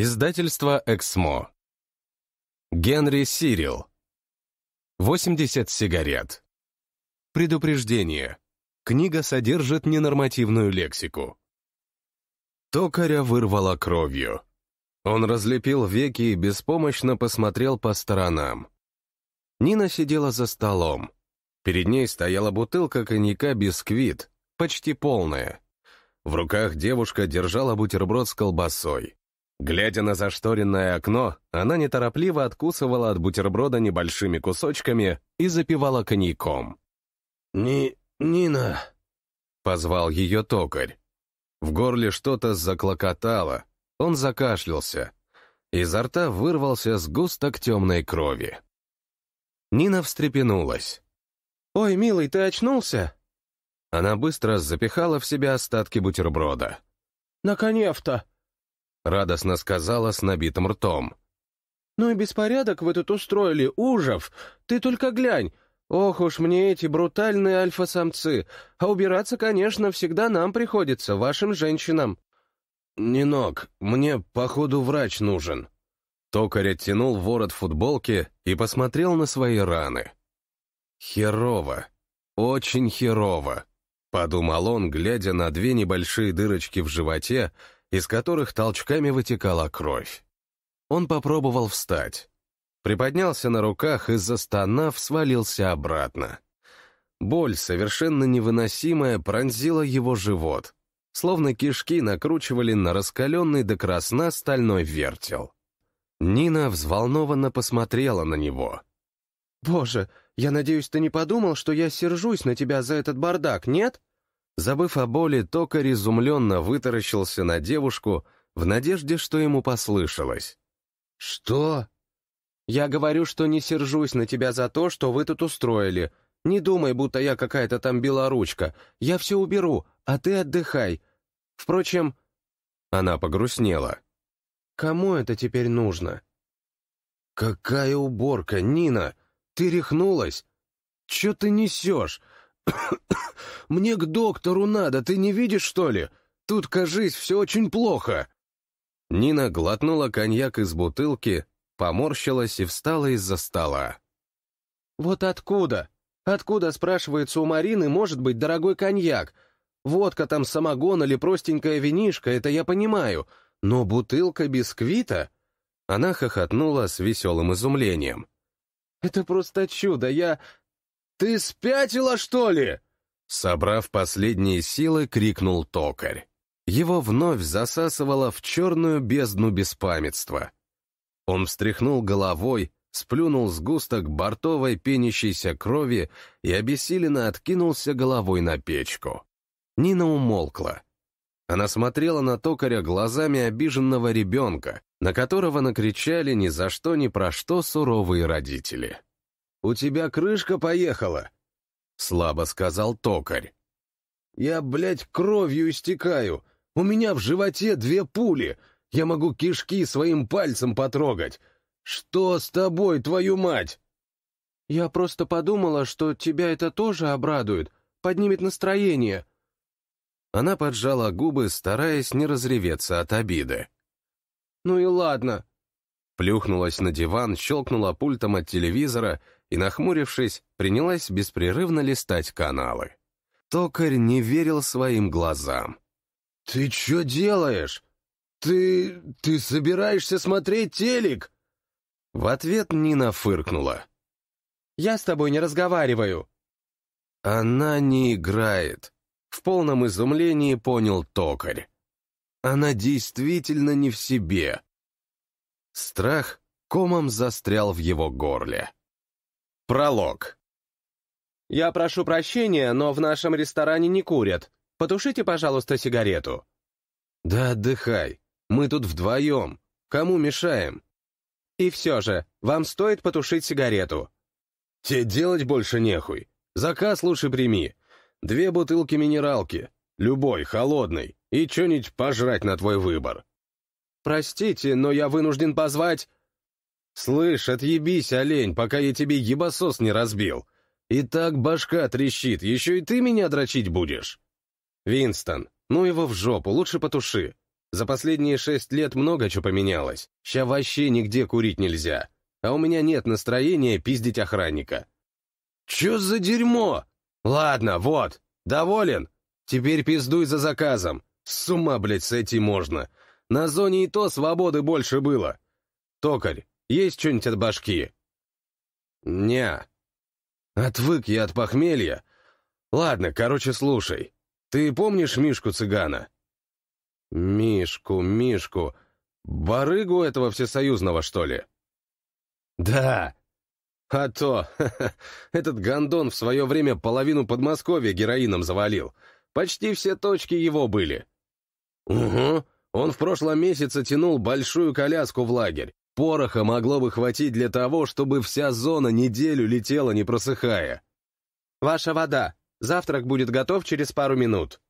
Издательство «Эксмо». Генри Сирил. 80 сигарет. Предупреждение. Книга содержит ненормативную лексику. Токаря вырвало кровью. Он разлепил веки и беспомощно посмотрел по сторонам. Нина сидела за столом. Перед ней стояла бутылка коньяка «Бисквит», почти полная. В руках девушка держала бутерброд с колбасой. Глядя на зашторенное окно, она неторопливо откусывала от бутерброда небольшими кусочками и запивала коньяком. «Ни... Нина!» — позвал ее токарь. В горле что-то заклокотало, он закашлялся. Изо рта вырвался сгусток темной крови. Нина встрепенулась. «Ой, милый, ты очнулся?» Она быстро запихала в себя остатки бутерброда. «Наконец-то! — радостно сказала с набитым ртом. «Ну и беспорядок вы тут устроили, ужас! Ты только глянь! Ох уж мне эти брутальные альфа-самцы! А убираться, конечно, всегда нам приходится, вашим женщинам!» «Нинок, мне, походу, врач нужен». Токарь оттянул ворот футболки и посмотрел на свои раны. «Херово, очень херово», — подумал он, глядя на две небольшие дырочки в животе из которых толчками вытекала кровь. Он попробовал встать. Приподнялся на руках и, застонав, свалился обратно. Боль, совершенно невыносимая, пронзила его живот, словно кишки накручивали на раскаленный до красна стальной вертел. Нина взволнованно посмотрела на него. «Боже, я надеюсь, ты не подумал, что я сержусь на тебя за этот бардак, нет?» Забыв о боли, токарь изумленно вытаращился на девушку в надежде, что ему послышалось. «Что?» «Я говорю, что не сержусь на тебя за то, что вы тут устроили. Не думай, будто я какая-то там белоручка. Я все уберу, а ты отдыхай. Впрочем...» Она погрустнела. «Кому это теперь нужно?» «Какая уборка, Нина! Ты рехнулась? Че ты несешь? «Мне к доктору надо, ты не видишь, что ли? Тут, кажись, все очень плохо!» Нина глотнула коньяк из бутылки, поморщилась и встала из-за стола. «Вот откуда? Откуда, спрашивается, у Марины может быть дорогой коньяк? Водка там самогон или простенькая винишка, это я понимаю, но бутылка бисквита?» Она хохотнула с веселым изумлением. «Это просто чудо, я... «Ты спятила, что ли?» Собрав последние силы, крикнул токарь. Его вновь засасывало в черную бездну беспамятства. Он встряхнул головой, сплюнул сгусток бортовой пенящейся крови и обессиленно откинулся головой на печку. Нина умолкла. Она смотрела на токаря глазами обиженного ребенка, на которого накричали ни за что ни про что суровые родители. «У тебя крышка поехала!» — слабо сказал токарь. «Я, блядь, кровью истекаю! У меня в животе две пули! Я могу кишки своим пальцем потрогать! Что с тобой, твою мать?» «Я просто подумала, что тебя это тоже обрадует, поднимет настроение». Она поджала губы, стараясь не разреветься от обиды. «Ну и ладно». Плюхнулась на диван, щелкнула пультом от телевизора — и, нахмурившись, принялась беспрерывно листать каналы. Токарь не верил своим глазам. «Ты что делаешь? Ты... ты собираешься смотреть телек?» В ответ Нина фыркнула. «Я с тобой не разговариваю». «Она не играет», — в полном изумлении понял токарь. «Она действительно не в себе». Страх комом застрял в его горле. Пролог. «Я прошу прощения, но в нашем ресторане не курят. Потушите, пожалуйста, сигарету». «Да отдыхай. Мы тут вдвоем. Кому мешаем?» «И все же, вам стоит потушить сигарету». «Тебе делать больше нехуй. Заказ лучше прими. Две бутылки минералки. Любой, холодный, И что-нибудь пожрать на твой выбор». «Простите, но я вынужден позвать...» «Слышь, отъебись, олень, пока я тебе ебасос не разбил. И так башка трещит, еще и ты меня дрочить будешь». «Винстон, ну его в жопу, лучше потуши. За последние шесть лет много чего поменялось. Ща вообще нигде курить нельзя. А у меня нет настроения пиздить охранника». «Че за дерьмо? Ладно, вот, доволен. Теперь пиздуй за заказом. С ума, блядь, сойти можно. На зоне и то свободы больше было. Токарь, есть что-нибудь от башки?» «Не. Отвык я от похмелья. Ладно, короче, слушай. Ты помнишь Мишку-цыгана?» «Мишку, Мишку. Барыгу этого всесоюзного, что ли?» «Да. А то, этот гондон в свое время половину Подмосковья героином завалил. Почти все точки его были». «Угу. Он в прошлом месяце тянул большую коляску в лагерь. Пороха могло бы хватить для того, чтобы вся зона неделю летела, не просыхая. «Ваша вода. Завтрак будет готов через пару минут»,